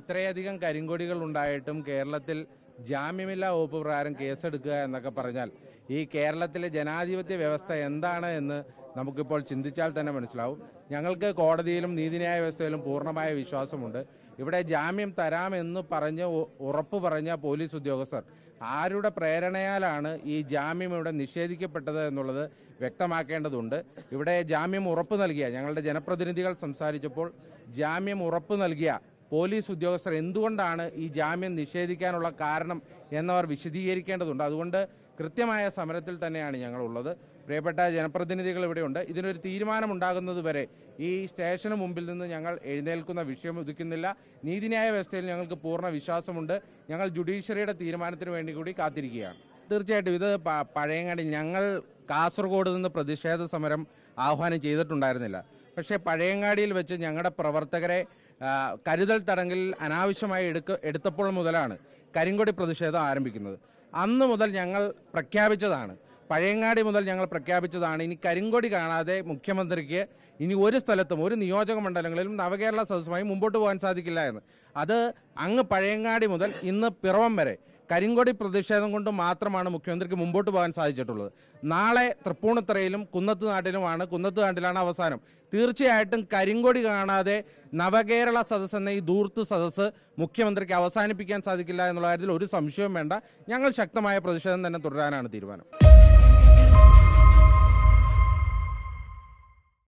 ഇത്രയധികം കരിങ്കൊടികൾ ഉണ്ടായിട്ടും കേരളത്തിൽ ജാമ്യമില്ലാ വകുപ്പ് പ്രകാരം കേസെടുക്കുക എന്നൊക്കെ പറഞ്ഞാൽ ഈ കേരളത്തിലെ ജനാധിപത്യ വ്യവസ്ഥ എന്താണ് എന്ന് നമുക്കിപ്പോൾ ചിന്തിച്ചാൽ തന്നെ മനസ്സിലാവും ഞങ്ങൾക്ക് കോടതിയിലും നീതിന്യായ വ്യവസ്ഥയിലും പൂർണ്ണമായ വിശ്വാസമുണ്ട് ഇവിടെ ജാമ്യം തരാമെന്ന് പറഞ്ഞ് ഉറപ്പ് പറഞ്ഞ പോലീസ് ഉദ്യോഗസ്ഥർ ആരുടെ പ്രേരണയാലാണ് ഈ ജാമ്യം ഇവിടെ നിഷേധിക്കപ്പെട്ടത് എന്നുള്ളത് വ്യക്തമാക്കേണ്ടതുണ്ട് ഇവിടെ ജാമ്യം ഉറപ്പ് നൽകിയ ഞങ്ങളുടെ ജനപ്രതിനിധികൾ സംസാരിച്ചപ്പോൾ ജാമ്യം ഉറപ്പ് നൽകിയ പോലീസ് ഉദ്യോഗസ്ഥർ എന്തുകൊണ്ടാണ് ഈ ജാമ്യം നിഷേധിക്കാനുള്ള കാരണം എന്നവർ വിശദീകരിക്കേണ്ടതുണ്ട് അതുകൊണ്ട് കൃത്യമായ സമരത്തിൽ തന്നെയാണ് ഞങ്ങളുള്ളത് പ്രിയപ്പെട്ട ജനപ്രതിനിധികൾ ഇവിടെയുണ്ട് ഇതിനൊരു തീരുമാനമുണ്ടാകുന്നത് വരെ ഈ സ്റ്റേഷന് മുമ്പിൽ നിന്ന് ഞങ്ങൾ എഴുന്നേൽക്കുന്ന വിഷയം ഉദിക്കുന്നില്ല നീതിന്യായ വ്യവസ്ഥയിൽ ഞങ്ങൾക്ക് പൂർണ്ണ വിശ്വാസമുണ്ട് ഞങ്ങൾ ജുഡീഷ്യറിയുടെ തീരുമാനത്തിന് വേണ്ടി കൂടി കാത്തിരിക്കുകയാണ് തീർച്ചയായിട്ടും ഇത് പഴയങ്ങാടി ഞങ്ങൾ കാസർഗോഡ് നിന്ന് പ്രതിഷേധ സമരം ആഹ്വാനം ചെയ്തിട്ടുണ്ടായിരുന്നില്ല പക്ഷേ പഴയങ്ങാടിയിൽ വെച്ച് ഞങ്ങളുടെ പ്രവർത്തകരെ കരുതൽ തടങ്കിൽ അനാവശ്യമായി എടുക്ക എടുത്തപ്പോൾ മുതലാണ് കരിങ്കൊടി പ്രതിഷേധം ആരംഭിക്കുന്നത് അന്ന് മുതൽ ഞങ്ങൾ പ്രഖ്യാപിച്ചതാണ് പഴയങ്ങാടി മുതൽ ഞങ്ങൾ പ്രഖ്യാപിച്ചതാണ് ഇനി കരിങ്കൊടി കാണാതെ മുഖ്യമന്ത്രിക്ക് ഇനി ഒരു സ്ഥലത്തും ഒരു നിയോജക മണ്ഡലങ്ങളിലും നവകേരള സദസ്സുമായി മുമ്പോട്ട് പോകാൻ സാധിക്കില്ല എന്ന് അത് അങ്ങ് പഴയങ്ങാടി മുതൽ ഇന്ന് പിറവം വരെ കരിങ്കൊടി പ്രതിഷേധം കൊണ്ട് മാത്രമാണ് മുഖ്യമന്ത്രിക്ക് മുമ്പോട്ട് പോകാൻ സാധിച്ചിട്ടുള്ളത് നാളെ തൃപ്പൂണിത്തറയിലും കുന്നത്ത് നാട്ടിലുമാണ് കുന്നത്ത് നാട്ടിലാണ് അവസാനം തീർച്ചയായിട്ടും കരിങ്കൊടി കാണാതെ നവകേരള സദസ് എന്ന ഈ ദൂർത്ത് സദസ് മുഖ്യമന്ത്രിക്ക് അവസാനിപ്പിക്കാൻ സാധിക്കില്ല എന്നുള്ള കാര്യത്തിൽ ഒരു സംശയവും വേണ്ട ഞങ്ങൾ ശക്തമായ പ്രതിഷേധം തന്നെ തുടരാനാണ് തീരുമാനം